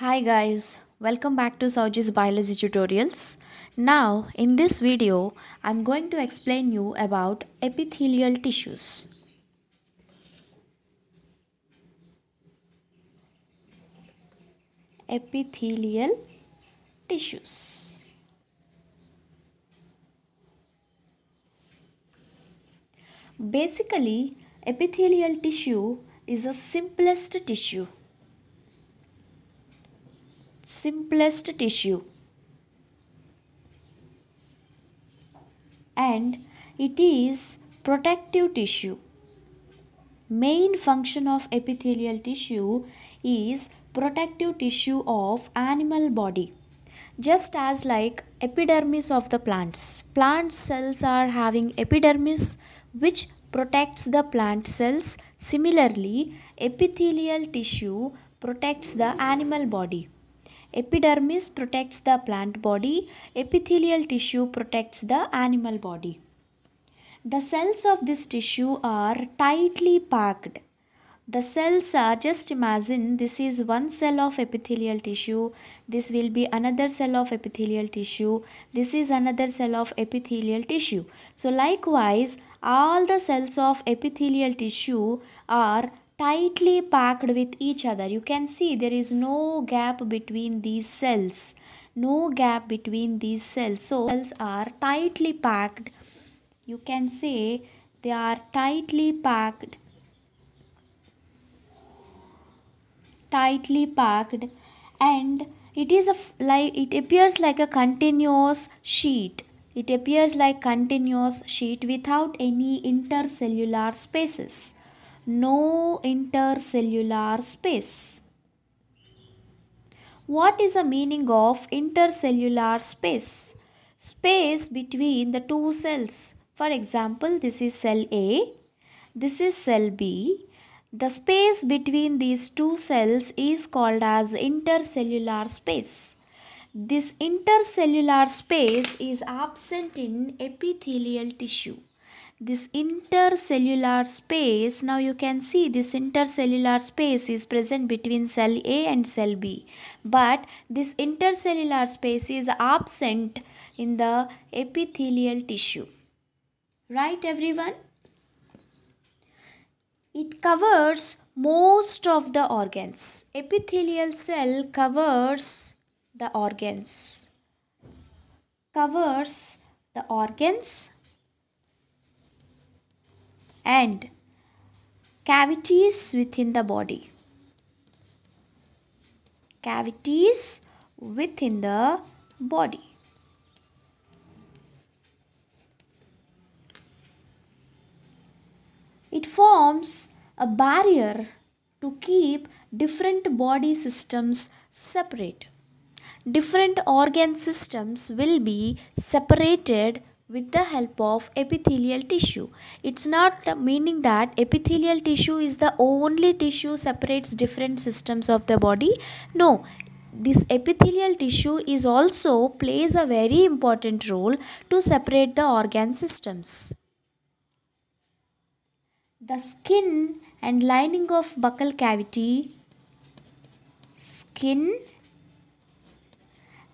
Hi guys, welcome back to Sauji's Biology Tutorials. Now in this video, I'm going to explain you about epithelial tissues. Epithelial tissues. Basically, epithelial tissue is the simplest tissue simplest tissue and it is protective tissue. Main function of epithelial tissue is protective tissue of animal body just as like epidermis of the plants plant cells are having epidermis which protects the plant cells similarly epithelial tissue protects the animal body Epidermis protects the plant body, epithelial tissue protects the animal body. The cells of this tissue are tightly packed. The cells are just imagine this is one cell of epithelial tissue, this will be another cell of epithelial tissue, this is another cell of epithelial tissue. So likewise all the cells of epithelial tissue are tightly packed with each other. You can see there is no gap between these cells. No gap between these cells. So cells are tightly packed. You can say they are tightly packed. Tightly packed and it is a like it appears like a continuous sheet. It appears like continuous sheet without any intercellular spaces no intercellular space. What is the meaning of intercellular space? Space between the two cells. For example, this is cell A, this is cell B. The space between these two cells is called as intercellular space. This intercellular space is absent in epithelial tissue this intercellular space now you can see this intercellular space is present between cell A and cell B but this intercellular space is absent in the epithelial tissue right everyone it covers most of the organs epithelial cell covers the organs covers the organs and cavities within the body. Cavities within the body. It forms a barrier to keep different body systems separate. Different organ systems will be separated with the help of epithelial tissue. It's not meaning that epithelial tissue is the only tissue separates different systems of the body. No, this epithelial tissue is also plays a very important role to separate the organ systems. The skin and lining of buccal cavity, skin,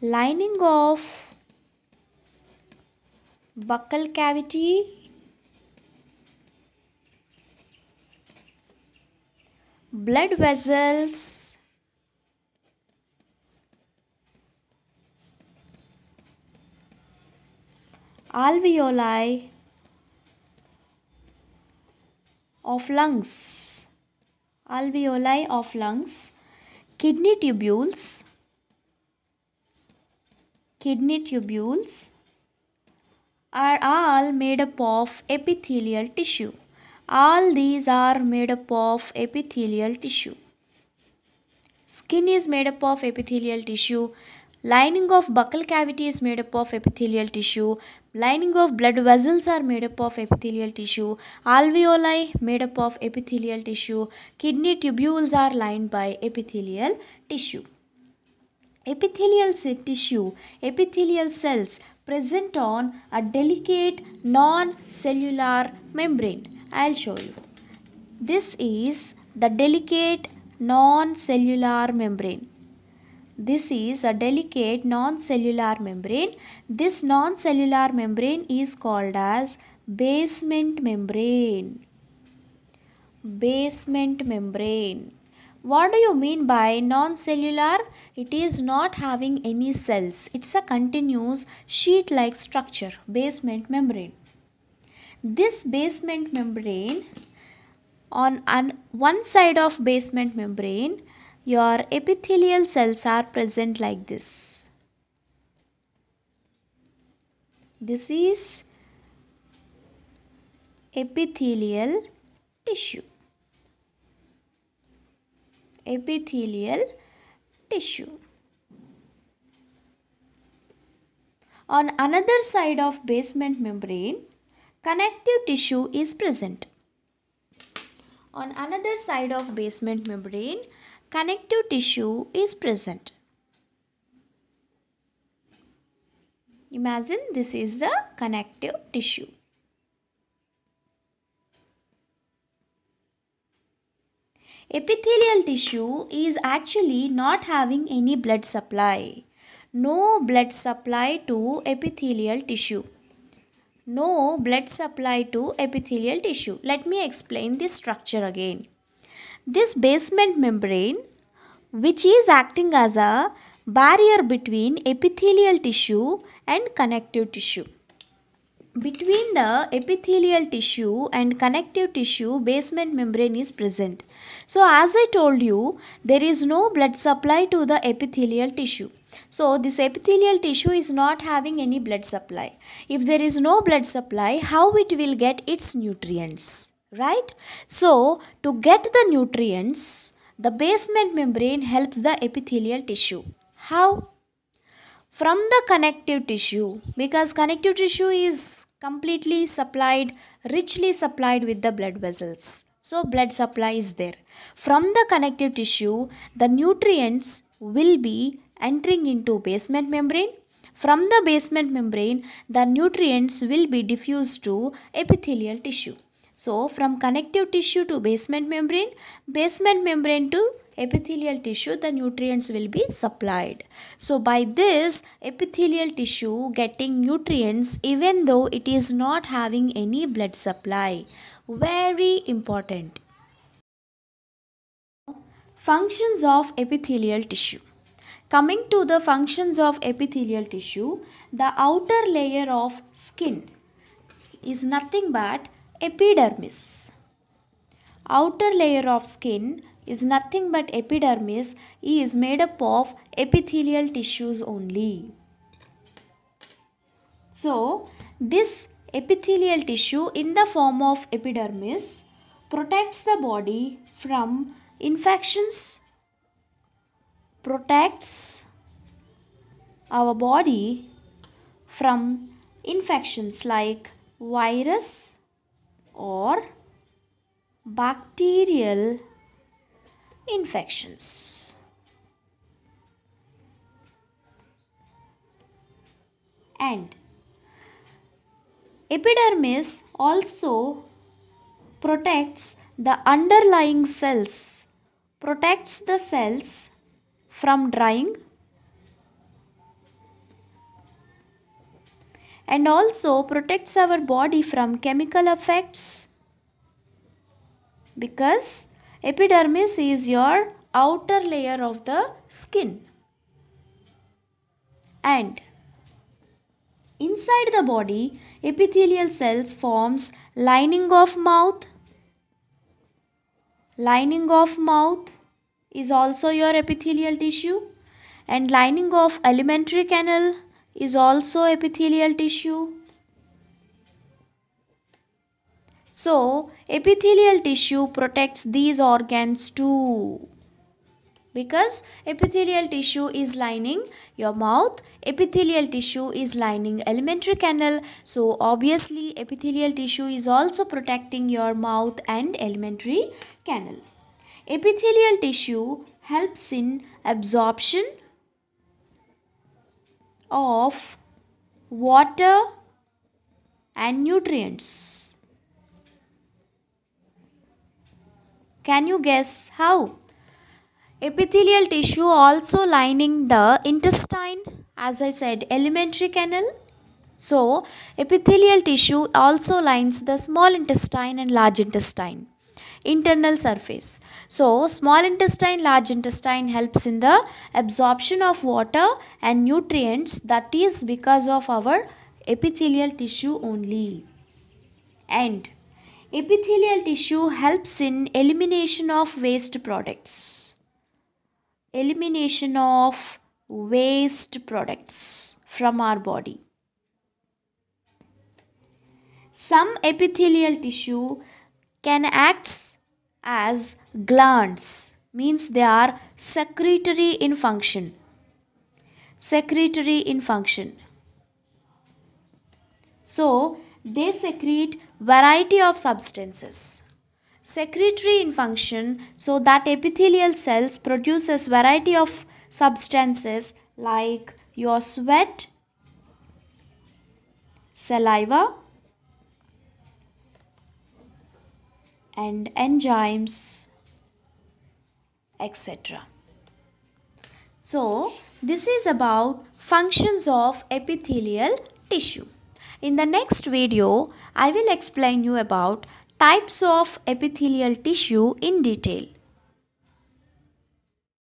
lining of buccal cavity, blood vessels, alveoli of lungs, alveoli of lungs, kidney tubules, kidney tubules, are all made up of epithelial tissue. All these are made up of epithelial tissue. Skin is made up of epithelial tissue. Lining of buccal cavity is made up of epithelial tissue. Lining of blood vessels are made up of epithelial tissue. Alveoli made up of epithelial tissue. Kidney tubules are lined by epithelial tissue. Epithelial tissue, epithelial cells present on a delicate non-cellular membrane. I'll show you. This is the delicate non-cellular membrane. This is a delicate non-cellular membrane. This non-cellular membrane is called as basement membrane. Basement membrane. What do you mean by non-cellular? It is not having any cells. It's a continuous sheet-like structure, basement membrane. This basement membrane, on an, one side of basement membrane, your epithelial cells are present like this. This is epithelial tissue epithelial tissue. On another side of basement membrane, connective tissue is present. On another side of basement membrane, connective tissue is present. Imagine this is the connective tissue. Epithelial tissue is actually not having any blood supply. No blood supply to epithelial tissue. No blood supply to epithelial tissue. Let me explain this structure again. This basement membrane which is acting as a barrier between epithelial tissue and connective tissue. Between the epithelial tissue and connective tissue, basement membrane is present. So, as I told you, there is no blood supply to the epithelial tissue. So, this epithelial tissue is not having any blood supply. If there is no blood supply, how it will get its nutrients? Right? So, to get the nutrients, the basement membrane helps the epithelial tissue. How? from the connective tissue because connective tissue is completely supplied, richly supplied with the blood vessels. So, blood supply is there. From the connective tissue, the nutrients will be entering into basement membrane. From the basement membrane, the nutrients will be diffused to epithelial tissue. So, from connective tissue to basement membrane, basement membrane to epithelial tissue the nutrients will be supplied so by this epithelial tissue getting nutrients even though it is not having any blood supply very important functions of epithelial tissue coming to the functions of epithelial tissue the outer layer of skin is nothing but epidermis outer layer of skin is nothing but epidermis is made up of epithelial tissues only. So, this epithelial tissue in the form of epidermis protects the body from infections, protects our body from infections like virus or bacterial infections. And epidermis also protects the underlying cells, protects the cells from drying and also protects our body from chemical effects because Epidermis is your outer layer of the skin. And inside the body, epithelial cells forms lining of mouth. Lining of mouth is also your epithelial tissue and lining of alimentary canal is also epithelial tissue So, epithelial tissue protects these organs too. Because epithelial tissue is lining your mouth, epithelial tissue is lining alimentary canal. So, obviously, epithelial tissue is also protecting your mouth and alimentary canal. Epithelial tissue helps in absorption of water and nutrients. Can you guess how? Epithelial tissue also lining the intestine, as I said, alimentary canal. So, epithelial tissue also lines the small intestine and large intestine internal surface. So, small intestine, large intestine helps in the absorption of water and nutrients that is because of our epithelial tissue only. End. Epithelial tissue helps in elimination of waste products. Elimination of waste products from our body. Some epithelial tissue can act as glands means they are secretory in function secretory in function so they secrete variety of substances. Secretory in function so that epithelial cells produces variety of substances like your sweat, saliva and enzymes etc. So this is about functions of epithelial tissue. In the next video, I will explain you about types of epithelial tissue in detail.